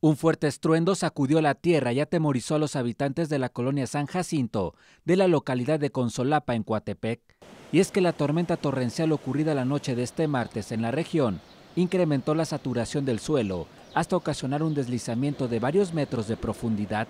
Un fuerte estruendo sacudió la tierra y atemorizó a los habitantes de la colonia San Jacinto, de la localidad de Consolapa, en Coatepec. Y es que la tormenta torrencial ocurrida la noche de este martes en la región incrementó la saturación del suelo hasta ocasionar un deslizamiento de varios metros de profundidad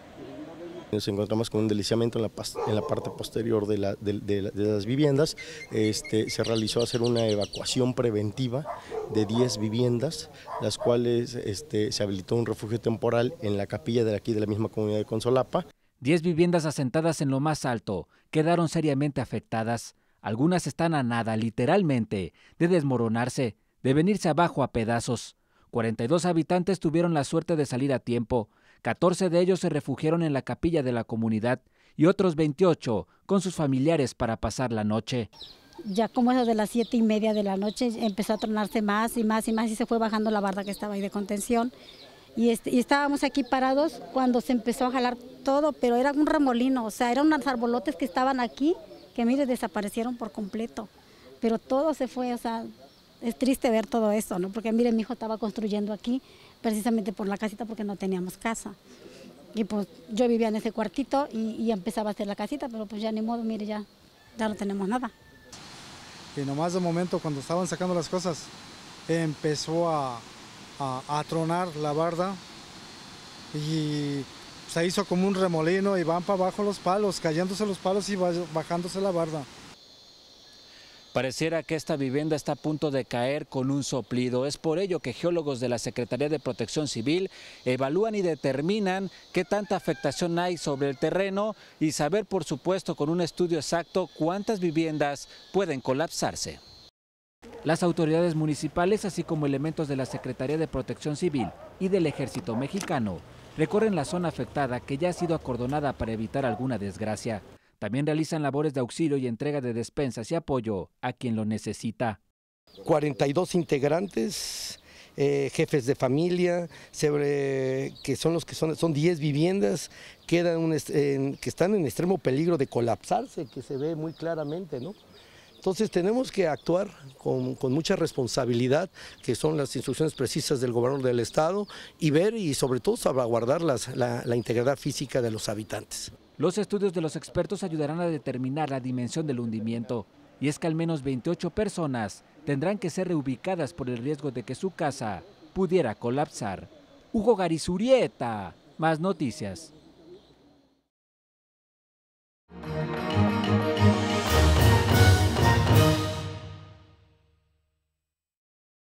nos encontramos con un deslizamiento en la, parte posterior de, las viviendas. Este, se realizó hacer una evacuación preventiva de 10 viviendas, las cuales este, se habilitó un refugio temporal en la capilla de aquí de la misma comunidad de Consolapa. 10 viviendas asentadas en lo más alto quedaron seriamente afectadas. Algunas están a nada, literalmente, de desmoronarse, de venirse abajo a pedazos. 42 habitantes tuvieron la suerte de salir a tiempo, 14 de ellos se refugiaron en la capilla de la comunidad y otros 28 con sus familiares para pasar la noche. Ya como eso de las siete y media de la noche empezó a tronarse más y más y más y se fue bajando la barda que estaba ahí de contención. Este, y, estábamos aquí parados cuando se empezó a jalar todo, pero era un remolino, o sea, eran unos arbolotes que estaban aquí, que mire, desaparecieron por completo, pero todo se fue, o sea, es triste ver todo eso, ¿no? Porque mire, mi hijo estaba construyendo aquí precisamente por la casita porque no teníamos casa. Y pues yo vivía en ese cuartito y, empezaba a hacer la casita, pero pues ya ni modo, mire, ya, ya no tenemos nada. Y nomás de momento cuando estaban sacando las cosas, empezó a, a, a tronar la barda y se pues, hizo como un remolino y van para abajo los palos, cayéndose los palos y bajándose la barda. Pareciera que esta vivienda está a punto de caer con un soplido. Es por ello que geólogos de la Secretaría de Protección Civil evalúan y determinan qué tanta afectación hay sobre el terreno y saber, por supuesto, con un estudio exacto cuántas viviendas pueden colapsarse. Las autoridades municipales, así como elementos de la Secretaría de Protección Civil y del Ejército Mexicano, recorren la zona afectada que ya ha sido acordonada para evitar alguna desgracia. También realizan labores de auxilio y entrega de despensas y apoyo a quien lo necesita. 42 integrantes, eh, jefes de familia, que son los que son, son 10 viviendas quedan que están en extremo peligro de colapsarse, que se ve muy claramente, ¿no? Entonces tenemos que actuar con, mucha responsabilidad, que son las instrucciones precisas del gobernador del Estado, y ver y sobre todo salvaguardar la integridad física de los habitantes. Los estudios de los expertos ayudarán a determinar la dimensión del hundimiento, y es que al menos 28 personas tendrán que ser reubicadas por el riesgo de que su casa pudiera colapsar. Hugo Garizurieta, más noticias.